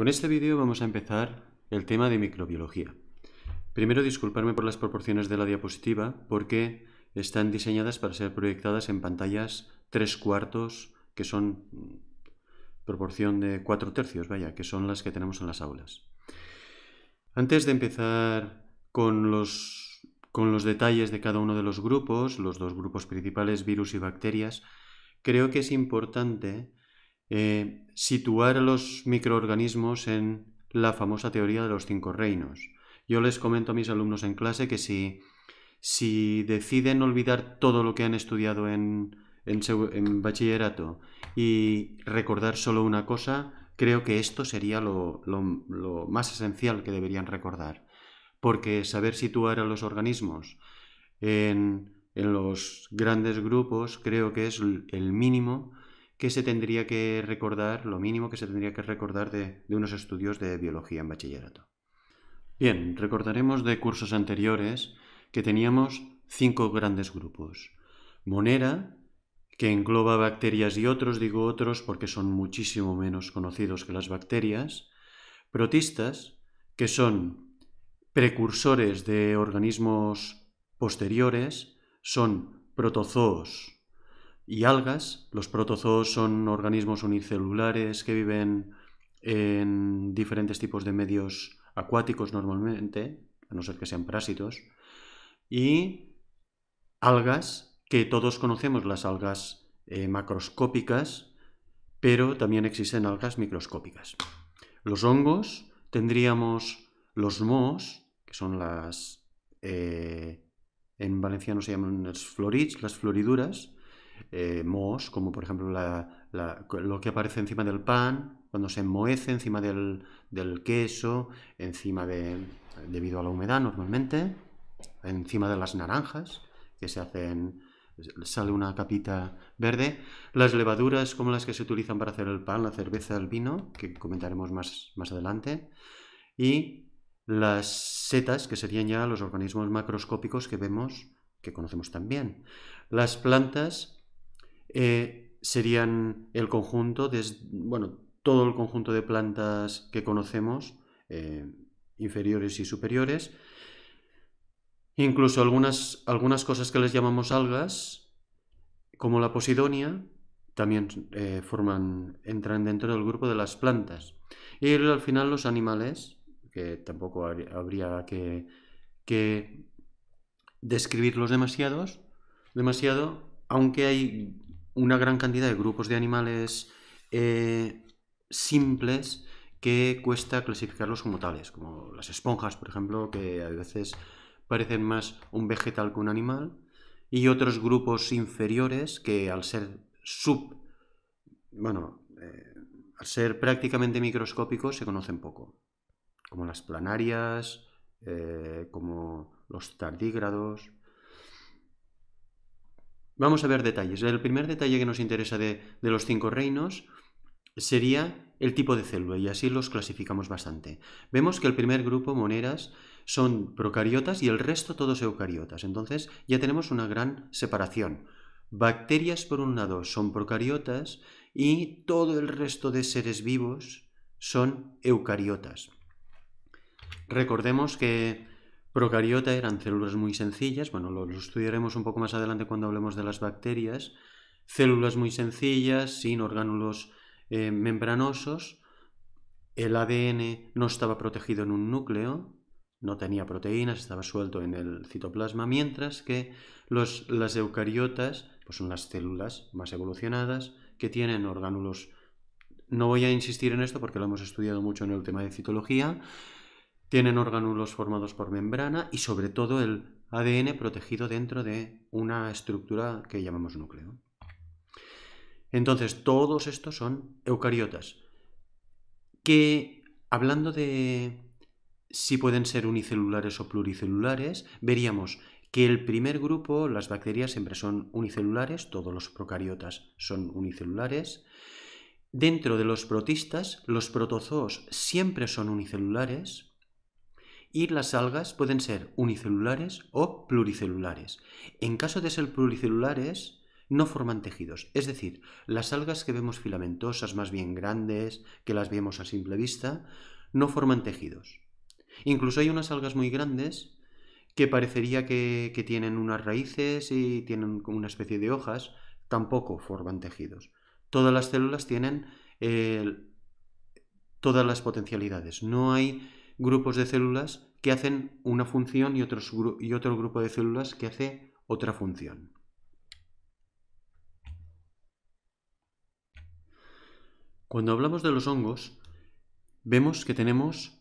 Con este vídeo vamos a empezar el tema de microbiología. Primero disculparme por las proporciones de la diapositiva porque están diseñadas para ser proyectadas en pantallas tres cuartos que son mm, proporción de cuatro tercios, vaya, que son las que tenemos en las aulas. Antes de empezar con los, con los detalles de cada uno de los grupos, los dos grupos principales, virus y bacterias, creo que es importante eh, situar a los microorganismos en la famosa teoría de los cinco reinos. Yo les comento a mis alumnos en clase que si, deciden olvidar todo lo que han estudiado en, bachillerato y recordar solo una cosa, creo que esto sería lo, más esencial que deberían recordar. Porque saber situar a los organismos en, en los grandes grupos creo que es el mínimo que se tendría que recordar, lo mínimo que se tendría que recordar de, de unos estudios de biología en bachillerato. Bien, recordaremos de cursos anteriores que teníamos cinco grandes grupos. Monera, que engloba bacterias y otros, digo otros porque son muchísimo menos conocidos que las bacterias. Protistas, que son precursores de organismos posteriores, son protozoos y algas. Los protozoos son organismos unicelulares que viven en diferentes tipos de medios acuáticos normalmente, a no ser que sean parásitos, y algas que todos conocemos, las algas eh, macroscópicas, pero también existen algas microscópicas. Los hongos tendríamos los mohos, que son las... Eh, en valenciano se llaman las florits, las floriduras, eh, como por ejemplo lo que aparece encima del pan, cuando se moece encima del, queso, encima de, debido a la humedad normalmente, encima de las naranjas, que se hacen, sale una capita verde, las levaduras como las que se utilizan para hacer el pan, la cerveza, el vino, que comentaremos más, más adelante, y las setas, que serían ya los organismos macroscópicos que vemos, que conocemos también. Las plantas eh, serían el conjunto, de, bueno, todo el conjunto de plantas que conocemos, eh, inferiores y superiores, incluso algunas, algunas cosas que les llamamos algas, como la posidonia, también eh, forman, entran dentro del grupo de las plantas. Y al final los animales, que tampoco habría que, describirlos demasiados, demasiado, aunque hay una gran cantidad de grupos de animales eh, simples que cuesta clasificarlos como tales, como las esponjas, por ejemplo, que a veces parecen más un vegetal que un animal, y otros grupos inferiores que al ser sub, bueno, eh, al ser prácticamente microscópicos se conocen poco, como las planarias, eh, como los tardígrados, Vamos a ver detalles. El primer detalle que nos interesa de, los cinco reinos sería el tipo de célula y así los clasificamos bastante. Vemos que el primer grupo, moneras, son procariotas y el resto todos eucariotas. Entonces ya tenemos una gran separación. Bacterias por un lado son procariotas y todo el resto de seres vivos son eucariotas. Recordemos que Procariota eran células muy sencillas, bueno, lo, estudiaremos un poco más adelante cuando hablemos de las bacterias, células muy sencillas, sin orgánulos eh, membranosos, el ADN no estaba protegido en un núcleo, no tenía proteínas, estaba suelto en el citoplasma, mientras que las eucariotas pues son las células más evolucionadas que tienen orgánulos. No voy a insistir en esto porque lo hemos estudiado mucho en el tema de citología, tienen organulos formados por membrana y sobre todo el ADN protegido dentro de una estructura que llamamos núcleo. Entonces, todos estos son eucariotas. Que, hablando de si pueden ser unicelulares o pluricelulares, veríamos que el primer grupo, las bacterias, siempre son unicelulares, todos los procariotas son unicelulares. Dentro de los protistas, los protozoos siempre son unicelulares, y las algas pueden ser unicelulares o pluricelulares. En caso de ser pluricelulares, no forman tejidos. Es decir, las algas que vemos filamentosas, más bien grandes, que las vemos a simple vista, no forman tejidos. Incluso hay unas algas muy grandes que parecería que, tienen unas raíces y tienen una especie de hojas, tampoco forman tejidos. Todas las células tienen todas las potencialidades. No hay grupos de células que hacen una función y, y otro grupo de células que hace otra función. Cuando hablamos de los hongos, vemos que tenemos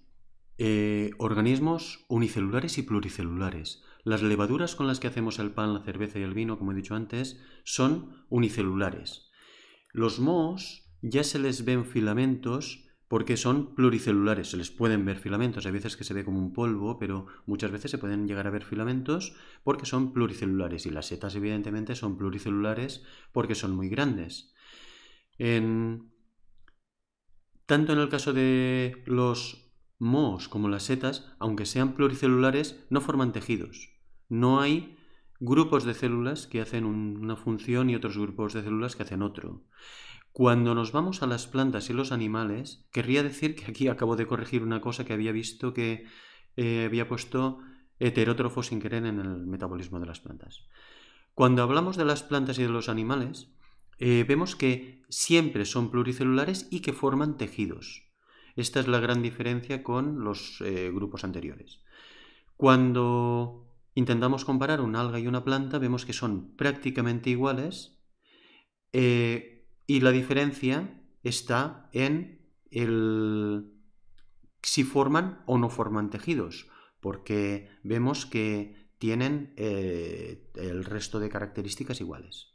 eh, organismos unicelulares y pluricelulares. Las levaduras con las que hacemos el pan, la cerveza y el vino, como he dicho antes, son unicelulares. Los mohos ya se les ven filamentos porque son pluricelulares, se les pueden ver filamentos, hay veces que se ve como un polvo, pero muchas veces se pueden llegar a ver filamentos porque son pluricelulares y las setas evidentemente son pluricelulares porque son muy grandes. Tanto en el caso de los mohos como las setas, aunque sean pluricelulares, no forman tejidos. No hay grupos de células que hacen una función y otros grupos de células que hacen otro. Cuando nos vamos a las plantas y los animales, querría decir que aquí acabo de corregir una cosa que había visto que eh, había puesto heterótrofos sin querer en el metabolismo de las plantas. Cuando hablamos de las plantas y de los animales, eh, vemos que siempre son pluricelulares y que forman tejidos. Esta es la gran diferencia con los eh, grupos anteriores. Cuando intentamos comparar una alga y una planta, vemos que son prácticamente iguales, y la diferencia está en si forman o no forman tejidos, porque vemos que tienen eh, el resto de características iguales.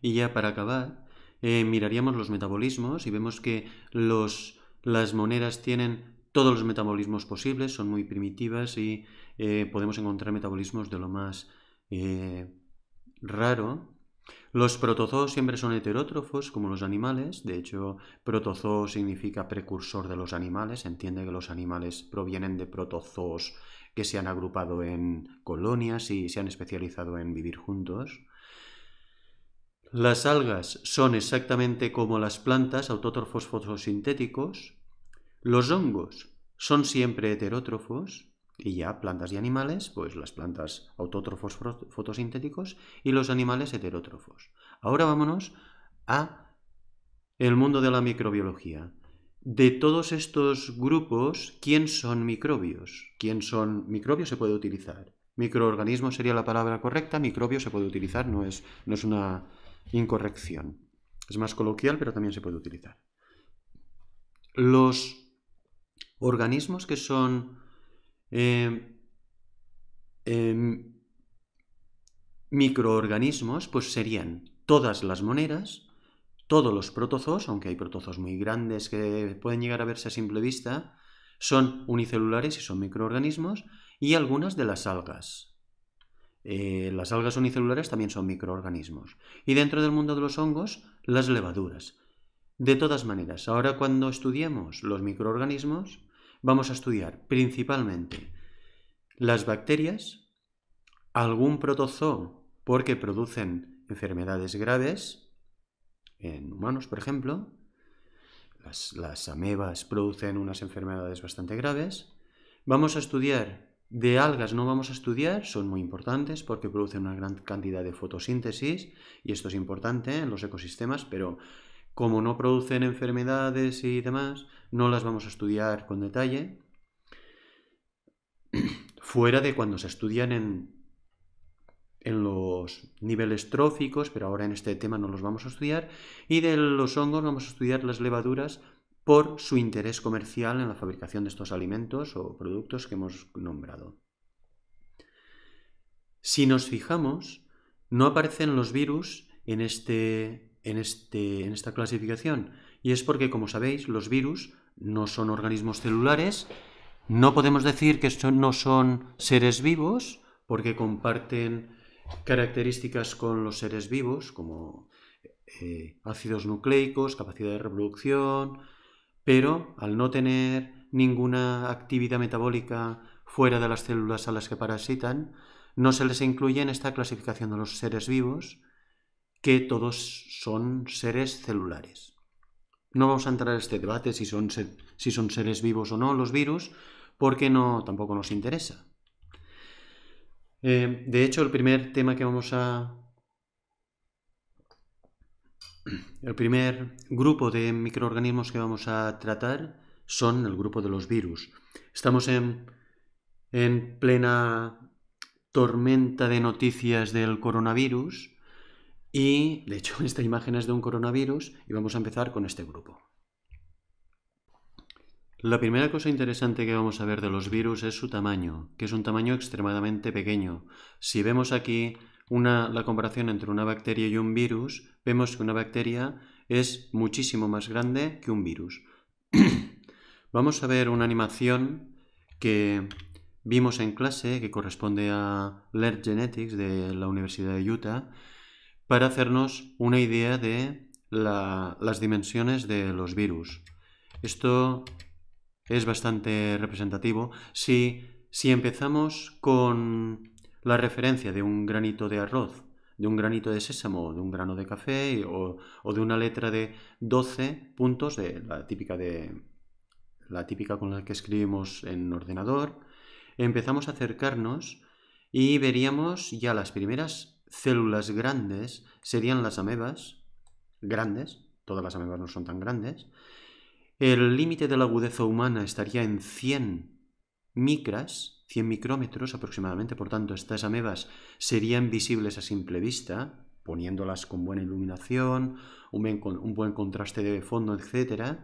Y ya para acabar, eh, miraríamos los metabolismos y vemos que los, las moneras tienen todos los metabolismos posibles, son muy primitivas y eh, podemos encontrar metabolismos de lo más eh, raro. Los protozoos siempre son heterótrofos, como los animales. De hecho, protozoo significa precursor de los animales. entiende que los animales provienen de protozoos que se han agrupado en colonias y se han especializado en vivir juntos. Las algas son exactamente como las plantas, autótrofos fotosintéticos, los hongos son siempre heterótrofos y ya plantas y animales, pues las plantas autótrofos fotosintéticos y los animales heterótrofos. Ahora vámonos a el mundo de la microbiología. De todos estos grupos, ¿quién son microbios? ¿Quién son microbios se puede utilizar? Microorganismo sería la palabra correcta, microbio se puede utilizar, no es, no es una incorrección. Es más coloquial, pero también se puede utilizar. Los organismos que son em, em, microorganismos, pues serían todas las moneras, todos los protozoos, aunque hay protozoos muy grandes que pueden llegar a verse a simple vista, son unicelulares y son microorganismos, y algunas de las algas. Eh, las algas unicelulares también son microorganismos. Y dentro del mundo de los hongos, las levaduras. De todas maneras, ahora cuando estudiamos los microorganismos, vamos a estudiar principalmente las bacterias, algún protozoo porque producen enfermedades graves, en humanos por ejemplo, las, amebas producen unas enfermedades bastante graves, vamos a estudiar de algas no vamos a estudiar, son muy importantes porque producen una gran cantidad de fotosíntesis y esto es importante en los ecosistemas, pero como no producen enfermedades y demás, no las vamos a estudiar con detalle, fuera de cuando se estudian en, en los niveles tróficos, pero ahora en este tema no los vamos a estudiar, y de los hongos vamos a estudiar las levaduras por su interés comercial en la fabricación de estos alimentos o productos que hemos nombrado. Si nos fijamos, no aparecen los virus en este este, en, esta clasificación. Y es porque, como sabéis, los virus no son organismos celulares, no podemos decir que no son seres vivos, porque comparten características con los seres vivos, como eh, ácidos nucleicos, capacidad de reproducción, pero al no tener ninguna actividad metabólica fuera de las células a las que parasitan, no se les incluye en esta clasificación de los seres vivos, que todos son seres celulares. No vamos a entrar en este debate si son, si son seres vivos o no los virus, porque no, tampoco nos interesa. Eh, de hecho, el primer tema que vamos a... El primer grupo de microorganismos que vamos a tratar son el grupo de los virus. Estamos en, en plena tormenta de noticias del coronavirus y de hecho esta imagen es de un coronavirus y vamos a empezar con este grupo. La primera cosa interesante que vamos a ver de los virus es su tamaño, que es un tamaño extremadamente pequeño. Si vemos aquí la comparación entre una bacteria y un virus, vemos que una bacteria es muchísimo más grande que un virus. vamos a ver una animación que vimos en clase, que corresponde a Learn Genetics de la Universidad de Utah, para hacernos una idea de las dimensiones de los virus. Esto es bastante representativo. Si, si empezamos con la referencia de un granito de arroz, de un granito de sésamo, de un grano de café o, de una letra de 12 puntos, de la típica de la típica con la que escribimos en ordenador, empezamos a acercarnos y veríamos ya las primeras células grandes serían las amebas, grandes, todas las amebas no son tan grandes, el límite de la agudeza humana estaría en 100 micras, 100 micrómetros aproximadamente, por tanto estas amebas serían visibles a simple vista, poniéndolas con buena iluminación, un buen, un buen contraste de fondo, etc.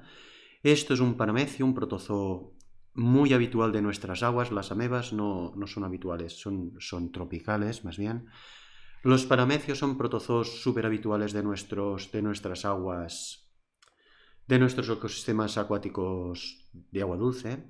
Esto es un paramecio, un protozoo muy habitual de nuestras aguas, las amebas no, son habituales, son, son tropicales más bien, los paramecios son protozoos superhabituales de, nuestros, de nuestras aguas, de nuestros ecosistemas acuáticos de agua dulce.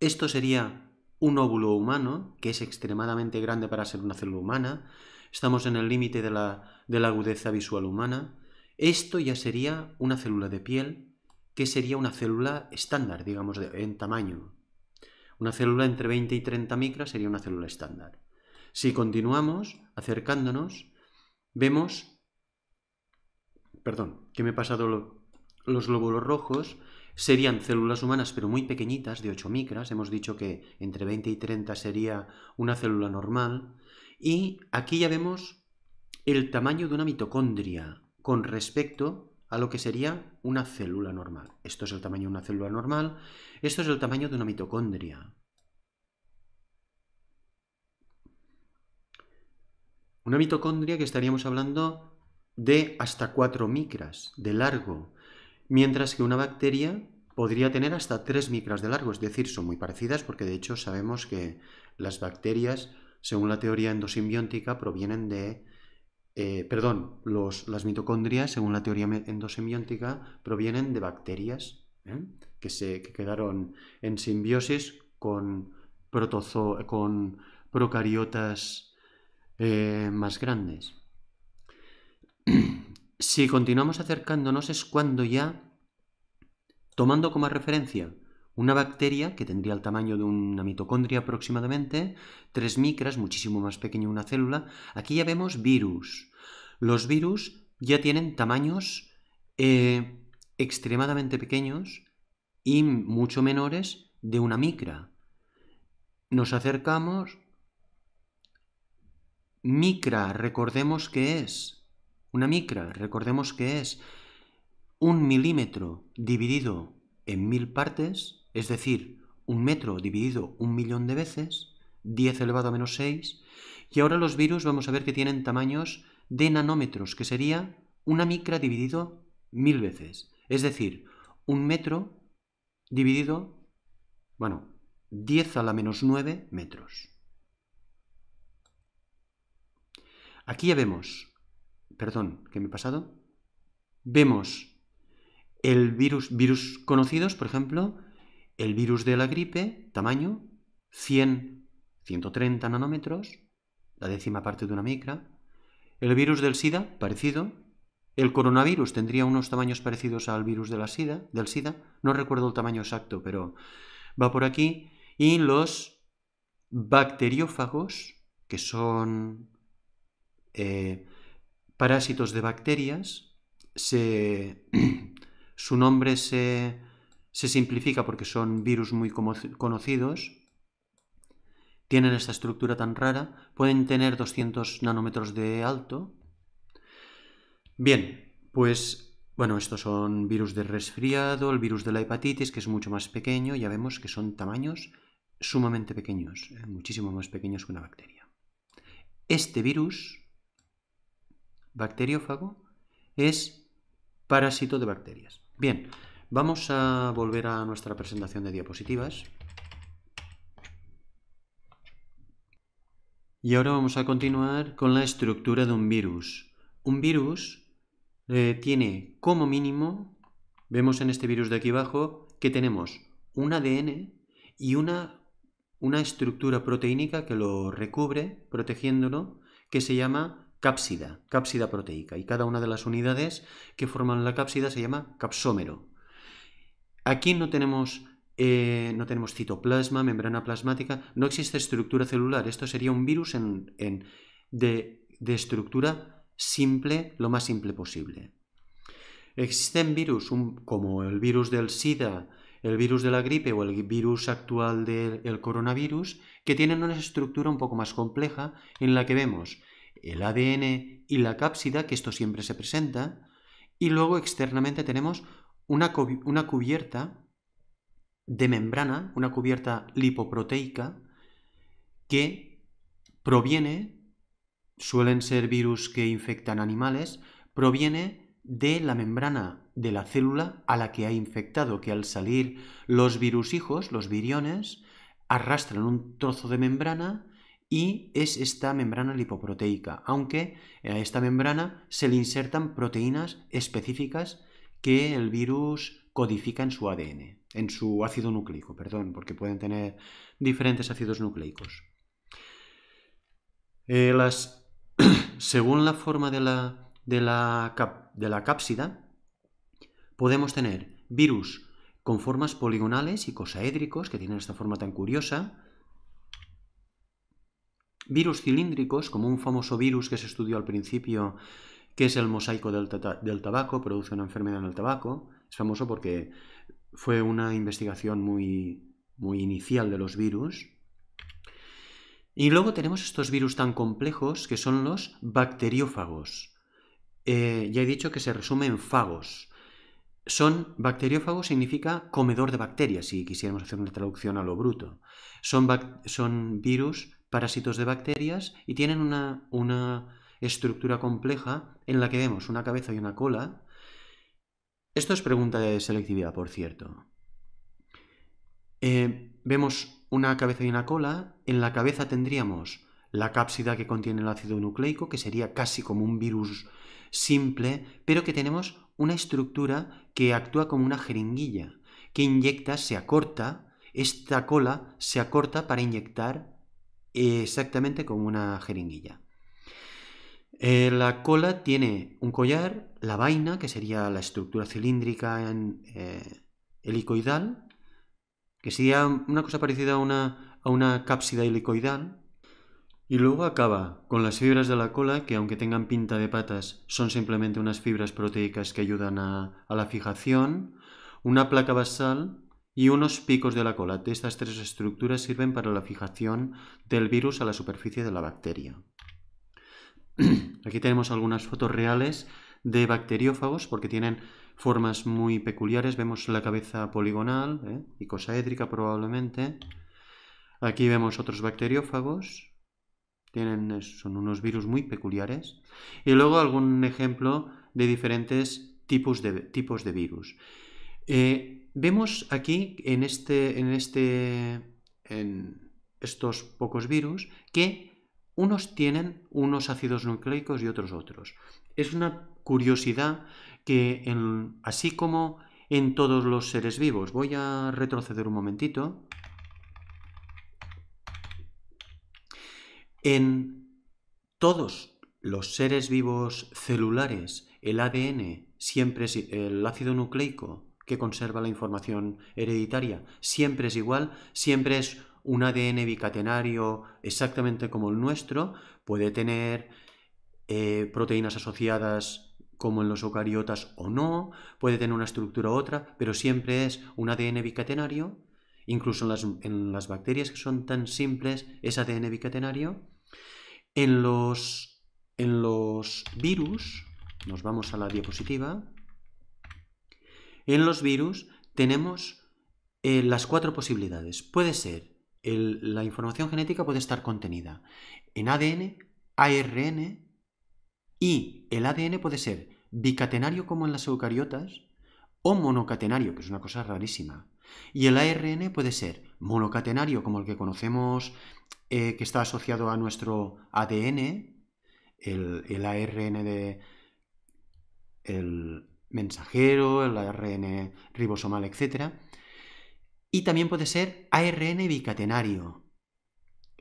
Esto sería un óvulo humano, que es extremadamente grande para ser una célula humana. Estamos en el límite de la, agudeza visual humana. Esto ya sería una célula de piel, que sería una célula estándar, digamos, de, en tamaño. Una célula entre 20 y 30 micras sería una célula estándar. Si continuamos acercándonos, vemos... Perdón, que me he pasado los glóbulos rojos. Serían células humanas, pero muy pequeñitas, de 8 micras. Hemos dicho que entre 20 y 30 sería una célula normal. Y aquí ya vemos el tamaño de una mitocondria con respecto a lo que sería una célula normal. Esto es el tamaño de una célula normal, esto es el tamaño de una mitocondria. Una mitocondria que estaríamos hablando de hasta 4 micras de largo, mientras que una bacteria podría tener hasta 3 micras de largo, es decir, son muy parecidas porque de hecho sabemos que las bacterias, según la teoría endosimbiótica, provienen de... Eh, perdón, las mitocondrias, según la teoría endosimbiótica, provienen de bacterias ¿eh? que, se, que quedaron en simbiosis con, protozo con procariotas eh, más grandes. Si continuamos acercándonos es cuando ya, tomando como referencia una bacteria que tendría el tamaño de una mitocondria aproximadamente, 3 micras, muchísimo más pequeño una célula, aquí ya vemos virus. Los virus ya tienen tamaños eh, extremadamente pequeños y mucho menores de una micra. Nos acercamos, Micra, recordemos que es. Una micra, recordemos que es un milímetro dividido en mil partes, es decir, un metro dividido un millón de veces, 10 elevado a menos 6. Y ahora los virus vamos a ver que tienen tamaños de nanómetros, que sería una micra dividido mil veces. Es decir, un metro dividido, bueno, 10 a la menos 9 metros. Aquí ya vemos, perdón, que me he pasado, vemos el virus, virus conocidos, por ejemplo, el virus de la gripe, tamaño, 100, 130 nanómetros, la décima parte de una micra. El virus del SIDA, parecido. El coronavirus tendría unos tamaños parecidos al virus SIDA, del SIDA. No recuerdo el tamaño exacto, pero va por aquí. Y los bacteriófagos, que son eh, parásitos de bacterias. su nombre se, simplifica porque son virus muy conocidos. Tienen esta estructura tan rara. Pueden tener 200 nanómetros de alto. Bien, pues bueno, estos son virus de resfriado, el virus de la hepatitis, que es mucho más pequeño. Ya vemos que son tamaños sumamente pequeños, eh, muchísimo más pequeños que una bacteria. Este virus bacteriófago es parásito de bacterias. Bien, vamos a volver a nuestra presentación de diapositivas. Y ahora vamos a continuar con la estructura de un virus. Un virus eh, tiene como mínimo, vemos en este virus de aquí abajo, que tenemos un ADN y una, una estructura proteínica que lo recubre, protegiéndolo, que se llama cápsida, cápsida proteica, y cada una de las unidades que forman la cápsida se llama capsómero. Aquí no tenemos, eh, no tenemos citoplasma, membrana plasmática, no existe estructura celular, esto sería un virus de, estructura simple, lo más simple posible. Existen virus como el virus del SIDA, el virus de la gripe o el virus actual del coronavirus que tienen una estructura un poco más compleja en la que vemos el ADN y la cápsida, que esto siempre se presenta, y luego externamente tenemos una, una cubierta de membrana, una cubierta lipoproteica, que proviene, suelen ser virus que infectan animales, proviene de la membrana de la célula a la que ha infectado, que al salir los virus hijos, los viriones, arrastran un trozo de membrana y es esta membrana lipoproteica, aunque a esta membrana se le insertan proteínas específicas que el virus codifica en su ADN, en su ácido nucleico, perdón, porque pueden tener diferentes ácidos nucleicos. Eh, las, según la forma de la, de la cápsida, podemos tener virus con formas poligonales y cosaédricos, que tienen esta forma tan curiosa, Virus cilíndricos, como un famoso virus que se estudió al principio, que es el mosaico del, tabaco, produce una enfermedad en el tabaco. Es famoso porque fue una investigación muy, muy inicial de los virus. Y luego tenemos estos virus tan complejos que son los bacteriófagos. Eh, ya he dicho que se resumen en fagos. Son bacteriófagos significa comedor de bacterias, si quisiéramos hacer una traducción a lo bruto. Son, son virus parásitos de bacterias y tienen una, estructura compleja en la que vemos una cabeza y una cola. Esto es pregunta de selectividad, por cierto. Eh, vemos una cabeza y una cola. En la cabeza tendríamos la cápsida que contiene el ácido nucleico, que sería casi como un virus simple, pero que tenemos una estructura que actúa como una jeringuilla, que inyecta, se acorta, esta cola se acorta para inyectar exactamente como una jeringuilla. Eh, la cola tiene un collar, la vaina, que sería la estructura cilíndrica eh, helicoidal, que sería una cosa parecida a una, a una cápsida helicoidal, y luego acaba con las fibras de la cola, que aunque tengan pinta de patas, son simplemente unas fibras proteicas que ayudan a, a la fijación, una placa basal y unos picos de la cola. Estas tres estructuras sirven para la fijación del virus a la superficie de la bacteria. Aquí tenemos algunas fotos reales de bacteriófagos porque tienen formas muy peculiares. Vemos la cabeza poligonal ¿eh? y cosa probablemente. Aquí vemos otros bacteriófagos. Tienen, son unos virus muy peculiares. Y luego algún ejemplo de diferentes tipos de, tipos de virus. Eh, vemos aquí este, este, en estos pocos virus que unos tienen unos ácidos nucleicos y otros otros. Es una curiosidad que así como en todos los seres vivos, voy a retroceder un momentito. En todos los seres vivos celulares, el ADN, siempre el ácido nucleico que conserva la información hereditaria. Siempre es igual, siempre es un ADN bicatenario exactamente como el nuestro, puede tener eh, proteínas asociadas como en los eucariotas o no, puede tener una estructura u otra, pero siempre es un ADN bicatenario, incluso en las, bacterias que son tan simples, es ADN bicatenario. En los, en los virus, nos vamos a la diapositiva, en los virus tenemos eh, las cuatro posibilidades. Puede ser, la información genética puede estar contenida en ADN, ARN y el ADN puede ser bicatenario como en las eucariotas o monocatenario, que es una cosa rarísima. Y el ARN puede ser monocatenario como el que conocemos eh, que está asociado a nuestro ADN, el, ARN de... El mensajero, el ARN ribosomal, etc. Y también puede ser ARN bicatenario.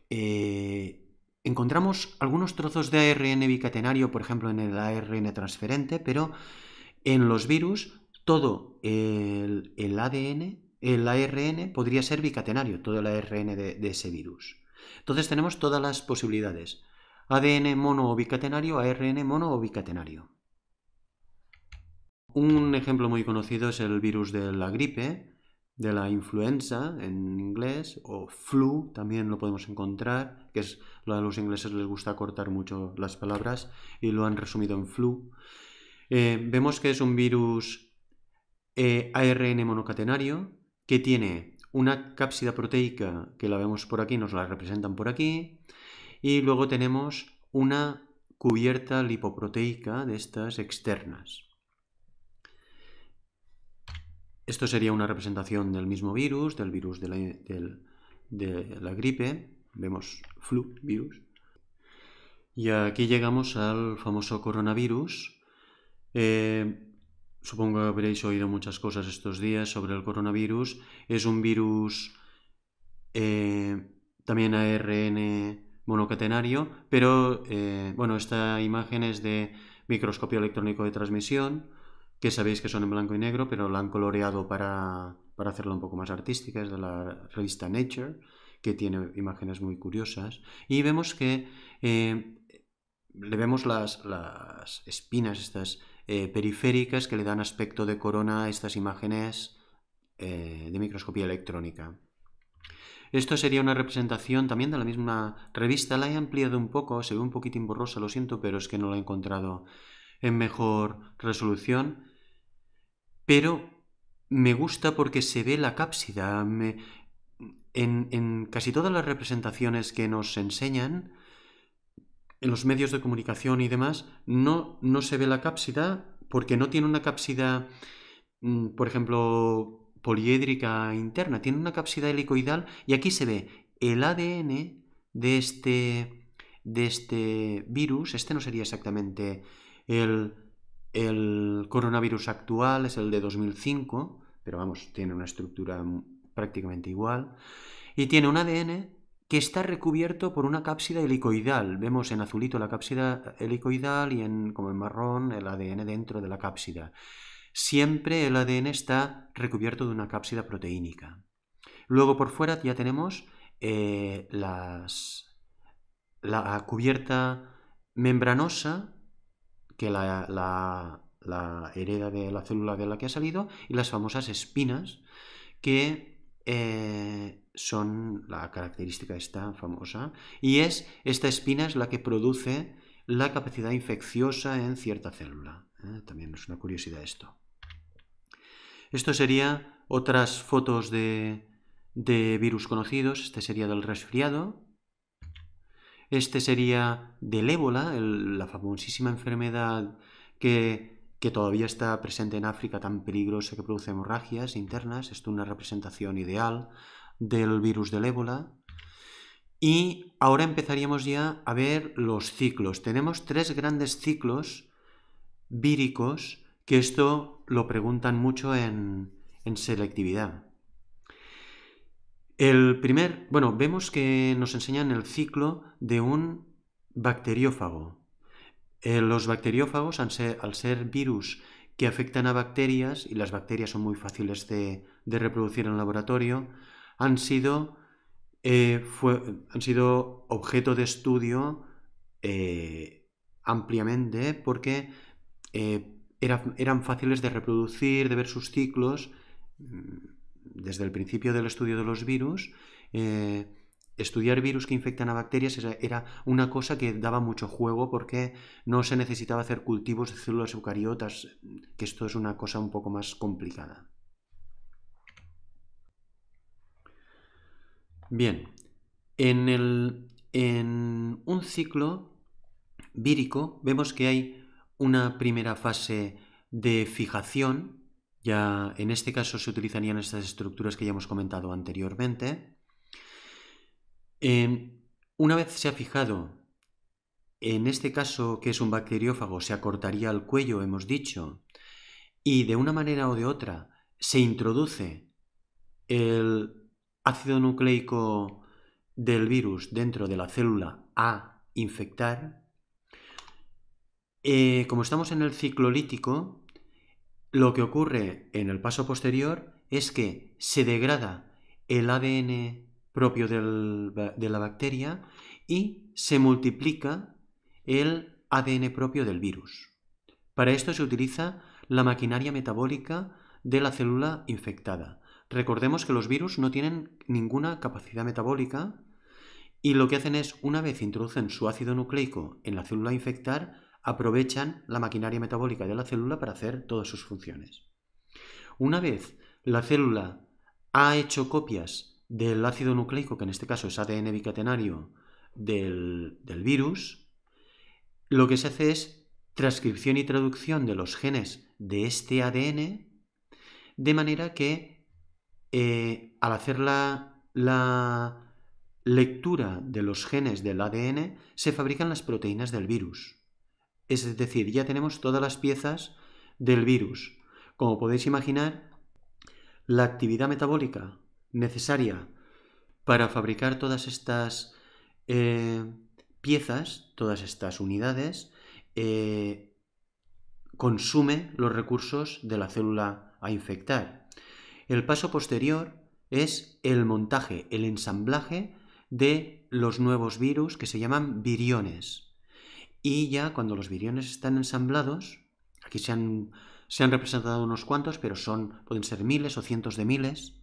Eh, encontramos algunos trozos de ARN bicatenario, por ejemplo, en el ARN transferente, pero en los virus todo el, ADN, el ARN podría ser bicatenario, todo el ARN de, de ese virus. Entonces tenemos todas las posibilidades. ADN mono o bicatenario, ARN mono o bicatenario. Un ejemplo muy conocido es el virus de la gripe, de la influenza en inglés, o flu también lo podemos encontrar, que es lo a los ingleses les gusta cortar mucho las palabras y lo han resumido en flu. Eh, vemos que es un virus eh, ARN monocatenario que tiene una cápsida proteica que la vemos por aquí, nos la representan por aquí, y luego tenemos una cubierta lipoproteica de estas externas. Esto sería una representación del mismo virus, del virus de la, gripe. Vemos flu, virus. Y aquí llegamos al famoso coronavirus. Eh, supongo que habréis oído muchas cosas estos días sobre el coronavirus. Es un virus eh, también ARN monocatenario, pero eh, bueno, esta imagen es de microscopio electrónico de transmisión que sabéis que son en blanco y negro, pero la han coloreado para, para hacerla un poco más artística, es de la revista Nature, que tiene imágenes muy curiosas. Y vemos que eh, le vemos las, espinas, estas eh, periféricas, que le dan aspecto de corona a estas imágenes eh, de microscopía electrónica. Esto sería una representación también de la misma revista. La he ampliado un poco, se ve un poquitín borrosa, lo siento, pero es que no la he encontrado en mejor resolución pero me gusta porque se ve la cápsida. En, casi todas las representaciones que nos enseñan, en los medios de comunicación y demás, no, no se ve la cápsida porque no tiene una cápsida, mm, por ejemplo, poliédrica interna, tiene una cápsida helicoidal y aquí se ve el ADN de este, de este virus, este no sería exactamente el el coronavirus actual es el de 2005, pero vamos, tiene una estructura prácticamente igual, y tiene un ADN que está recubierto por una cápsida helicoidal. Vemos en azulito la cápsida helicoidal y en, como en marrón el ADN dentro de la cápsida. Siempre el ADN está recubierto de una cápsida proteínica. Luego por fuera ya tenemos eh, la cubierta membranosa que la, hereda de la célula de la que ha salido y las famosas espinas que eh, son la característica esta famosa y es esta espina es la que produce la capacidad infecciosa en cierta célula. ¿eh? También es una curiosidad esto. Esto sería otras fotos de, de virus conocidos. Este sería del resfriado. Este sería del ébola, la famosísima enfermedad que, que, todavía está presente en África, tan peligrosa que produce hemorragias internas. Esto es una representación ideal del virus del ébola. Y ahora empezaríamos ya a ver los ciclos. Tenemos tres grandes ciclos víricos, que esto lo preguntan mucho en selectividad. El primer, bueno, vemos que nos enseñan el ciclo de un bacteriófago. Eh, los bacteriófagos, al ser, al ser, virus que afectan a bacterias, y las bacterias son muy fáciles de, reproducir en el laboratorio, han sido, eh, han sido objeto de estudio eh, ampliamente porque eran fáciles de reproducir, de ver sus ciclos mm, desde el principio del estudio de los virus, eh, estudiar virus que infectan a bacterias era, una cosa que daba mucho juego porque no se necesitaba hacer cultivos de células eucariotas, que esto es una cosa un poco más complicada. Bien, en un ciclo vírico vemos que hay una primera fase de fijación, ya en este caso se utilizarían estas estructuras que ya hemos comentado anteriormente. Em, una vez se ha fijado, en este caso que es un bacteriófago, se acortaría el cuello, hemos dicho, y de una manera o de otra se introduce el ácido nucleico del virus dentro de la célula a infectar. Eh, como estamos en el ciclo lítico, lo que ocurre en el paso posterior es que se degrada el ADN propio de la bacteria y se multiplica el ADN propio del virus. Para esto se utiliza la maquinaria metabólica de la célula infectada. Recordemos que los virus no tienen ninguna capacidad metabólica y lo que hacen es, una vez introducen su ácido nucleico en la célula infectar, aprovechan la maquinaria metabólica de la célula para hacer todas sus funciones. Una vez la célula ha hecho copias del ácido nucleico, que en este caso es ADN bicatenario del, virus, lo que se hace es transcripción y traducción de los genes de este ADN, de manera que eh, al hacer la lectura de los genes del ADN se fabrican las proteínas del virus. Es decir, ya tenemos todas las piezas del virus. Como podéis imaginar, la actividad metabólica necesaria para fabricar todas estas eh, piezas, todas estas unidades, eh, consume los recursos de la célula a infectar. El paso posterior es el montaje, el ensamblaje de los nuevos virus que se llaman viriones. Y ya cuando los viriones están ensamblados, aquí se han, se han representado unos cuantos, pero son, pueden ser miles o cientos de miles,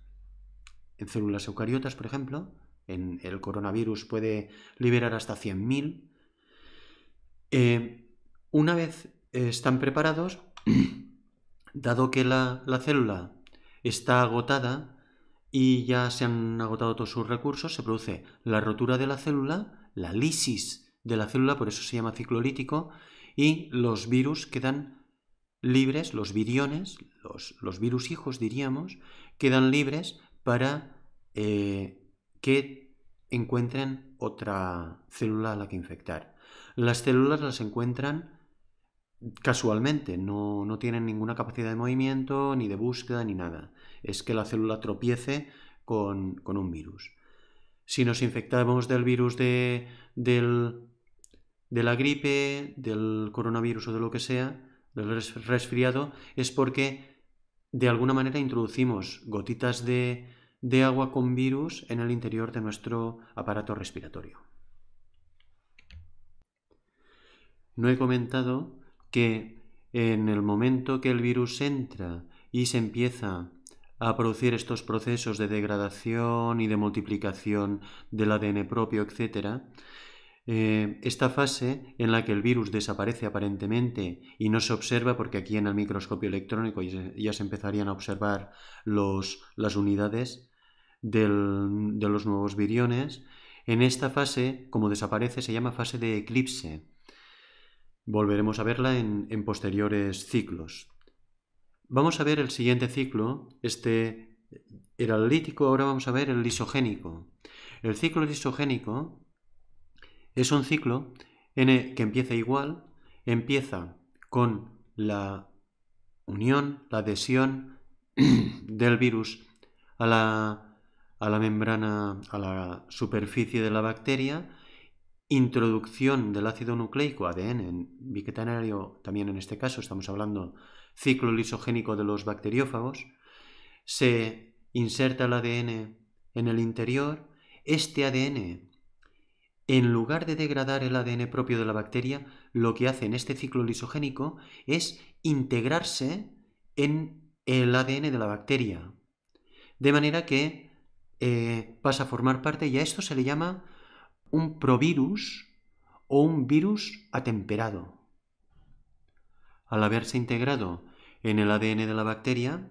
en células eucariotas, por ejemplo, en el coronavirus puede liberar hasta 100.000. Eh, una vez están preparados, dado que la, la, célula está agotada y ya se han agotado todos sus recursos, se produce la rotura de la célula, la lisis de la célula, por eso se llama ciclolítico, y los virus quedan libres, los viriones, los, los virus hijos diríamos, quedan libres para eh, que encuentren otra célula a la que infectar. Las células las encuentran casualmente, no, tienen ninguna capacidad de movimiento, ni de búsqueda, ni nada. Es que la célula tropiece con, un virus. Si nos infectamos del virus de, del de la gripe, del coronavirus o de lo que sea, del resfriado, es porque de alguna manera introducimos gotitas de, de agua con virus en el interior de nuestro aparato respiratorio. No he comentado que en el momento que el virus entra y se empieza a producir estos procesos de degradación y de multiplicación del ADN propio, etcétera, eh, esta fase en la que el virus desaparece aparentemente y no se observa, porque aquí en el microscopio electrónico ya, se empezarían a observar las unidades de los nuevos viriones, en esta fase, como desaparece, se llama fase de eclipse. Volveremos a verla en, posteriores ciclos. Vamos a ver el siguiente ciclo, este era el lítico, ahora vamos a ver el lisogénico. El ciclo lisogénico es un ciclo n que empieza igual, empieza con la unión, la adhesión del virus a la, a la membrana, a la superficie de la bacteria, introducción del ácido nucleico, ADN, en biquetanario, también en este caso estamos hablando ciclo lisogénico de los bacteriófagos, se inserta el ADN en el interior, este ADN en lugar de degradar el ADN propio de la bacteria, lo que hace en este ciclo lisogénico es integrarse en el ADN de la bacteria. De manera que eh, pasa a formar parte y a esto se le llama un provirus o un virus atemperado. Al haberse integrado en el ADN de la bacteria,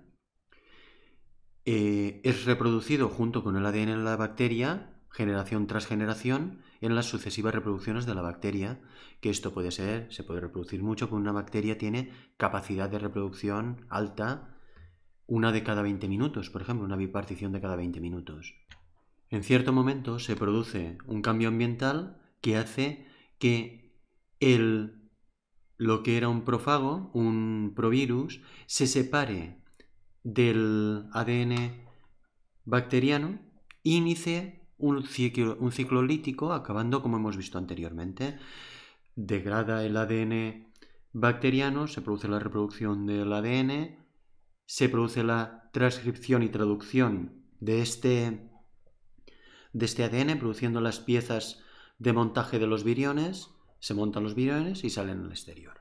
eh, es reproducido junto con el ADN de la bacteria generación tras generación en las sucesivas reproducciones de la bacteria, que esto puede ser, se puede reproducir mucho, porque una bacteria tiene capacidad de reproducción alta, una de cada 20 minutos, por ejemplo, una bipartición de cada 20 minutos. En cierto momento se produce un cambio ambiental que hace que el, lo que era un prófago, un provirus, se separe del ADN bacteriano y inicie un ciclo, un ciclo lítico, acabando como hemos visto anteriormente. Degrada el ADN bacteriano, se produce la reproducción del ADN, se produce la transcripción y traducción de este, de este ADN, produciendo las piezas de montaje de los viriones, se montan los viriones y salen al exterior.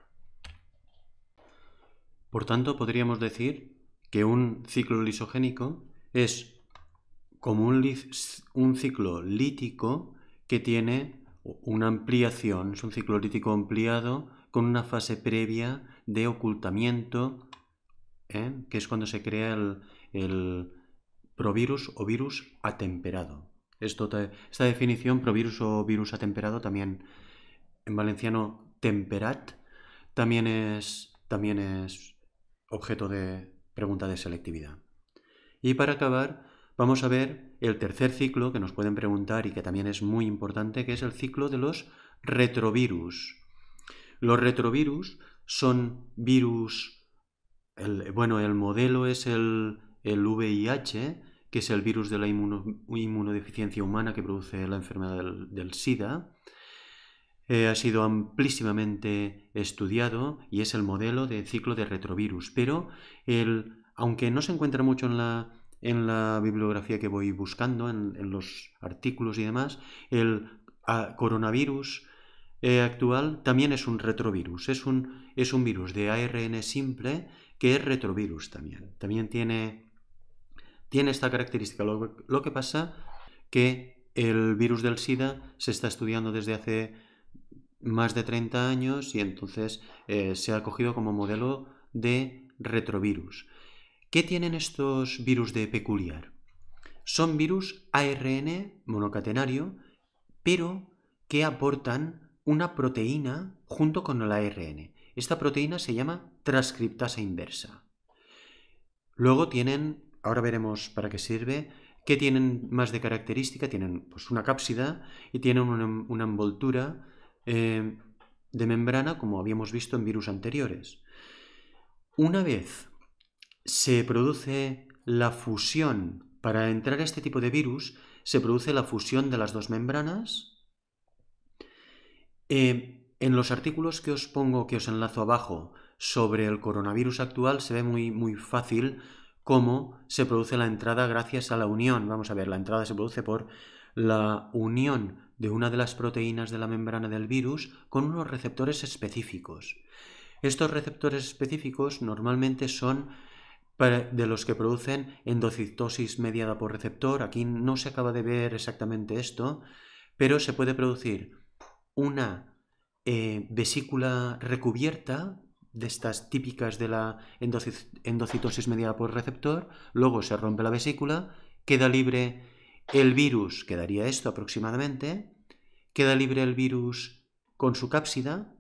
Por tanto, podríamos decir que un ciclo lisogénico es como un, ciclo lítico que tiene una ampliación, es un ciclo lítico ampliado con una fase previa de ocultamiento, ¿eh? que es cuando se crea el, el provirus o virus atemperado. Esto, esta definición, provirus o virus atemperado, también en valenciano temperat, también es, también es objeto de pregunta de selectividad. Y para acabar, vamos a ver el tercer ciclo que nos pueden preguntar y que también es muy importante, que es el ciclo de los retrovirus. Los retrovirus son virus, bueno, el modelo es el, VIH, que es el virus de la inmunodeficiencia humana que produce la enfermedad del, SIDA. Eh, ha sido amplísimamente estudiado y es el modelo de ciclo de retrovirus, pero el, aunque no se encuentra mucho en la en la bibliografía que voy buscando, en, los artículos y demás, el ah, coronavirus eh, actual también es un retrovirus, es un, virus de ARN simple que es retrovirus también. También tiene, esta característica. Lo, que pasa que el virus del SIDA se está estudiando desde hace más de 30 años y entonces eh, se ha cogido como modelo de retrovirus. ¿Qué tienen estos virus de peculiar? Son virus ARN monocatenario, pero que aportan una proteína junto con el ARN. Esta proteína se llama transcriptasa inversa. Luego tienen, ahora veremos para qué sirve, ¿qué tienen más de característica, tienen pues, una cápsida y tienen una, envoltura eh, de membrana como habíamos visto en virus anteriores. Una vez se produce la fusión. Para entrar a este tipo de virus se produce la fusión de las dos membranas. Eh, en los artículos que os pongo, que os enlazo abajo, sobre el coronavirus actual se ve muy, muy fácil cómo se produce la entrada gracias a la unión. Vamos a ver, la entrada se produce por la unión de una de las proteínas de la membrana del virus con unos receptores específicos. Estos receptores específicos normalmente son de los que producen endocitosis mediada por receptor. Aquí no se acaba de ver exactamente esto, pero se puede producir una eh, vesícula recubierta de estas típicas de la endocitosis mediada por receptor, luego se rompe la vesícula, queda libre el virus, quedaría esto aproximadamente, queda libre el virus con su cápsida,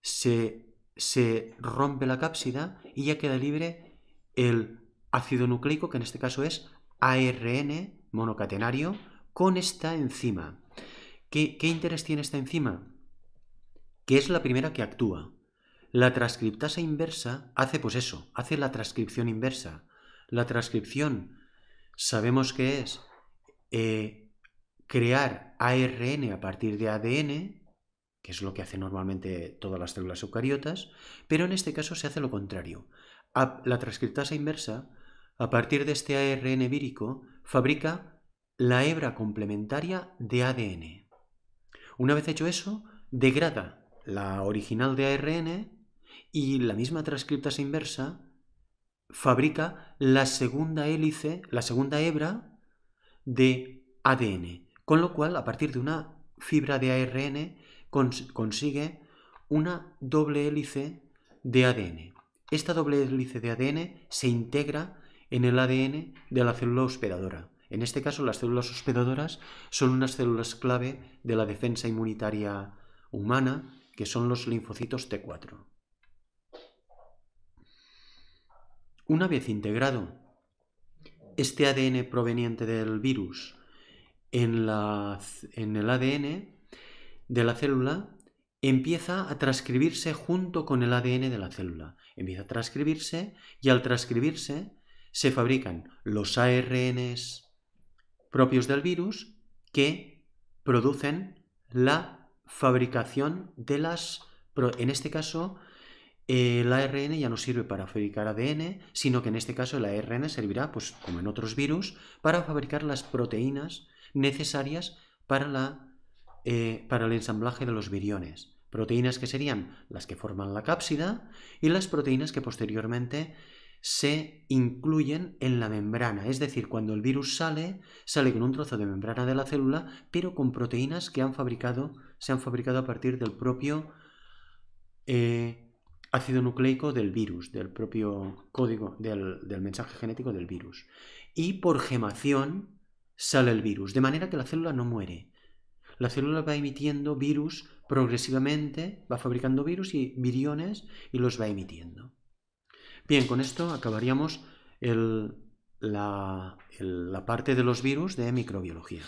se, se rompe la cápsida y ya queda libre el ácido nucleico, que en este caso es ARN monocatenario, con esta enzima. ¿Qué, interés tiene esta enzima? Que es la primera que actúa. La transcriptasa inversa hace pues eso, hace la transcripción inversa. La transcripción sabemos que es eh, crear ARN a partir de ADN, que es lo que hacen normalmente todas las células eucariotas, pero en este caso se hace lo contrario la transcriptasa inversa, a partir de este ARN vírico, fabrica la hebra complementaria de ADN. Una vez hecho eso, degrada la original de ARN y la misma transcriptasa inversa fabrica la segunda hélice, la segunda hebra de ADN, con lo cual a partir de una fibra de ARN consigue una doble hélice de ADN. Esta doble hélice de ADN se integra en el ADN de la célula hospedadora. En este caso, las células hospedadoras son unas células clave de la defensa inmunitaria humana, que son los linfocitos T4. Una vez integrado este ADN proveniente del virus en, el ADN de la célula, empieza a transcribirse junto con el ADN de la célula. Empieza a transcribirse y al transcribirse se fabrican los ARNs propios del virus que producen la fabricación de las... En este caso, el ARN ya no sirve para fabricar ADN, sino que en este caso el ARN servirá, pues como en otros virus, para fabricar las proteínas necesarias para la eh, para el ensamblaje de los viriones. Proteínas que serían las que forman la cápsida y las proteínas que posteriormente se incluyen en la membrana. Es decir, cuando el virus sale, sale con un trozo de membrana de la célula, pero con proteínas que han fabricado, se han fabricado a partir del propio eh, ácido nucleico del virus, del propio código, del mensaje genético del virus. Y por gemación sale el virus, de manera que la célula no muere, la célula va emitiendo virus progresivamente, va fabricando virus y viriones y los va emitiendo. Bien, con esto acabaríamos la parte de los virus de microbiología.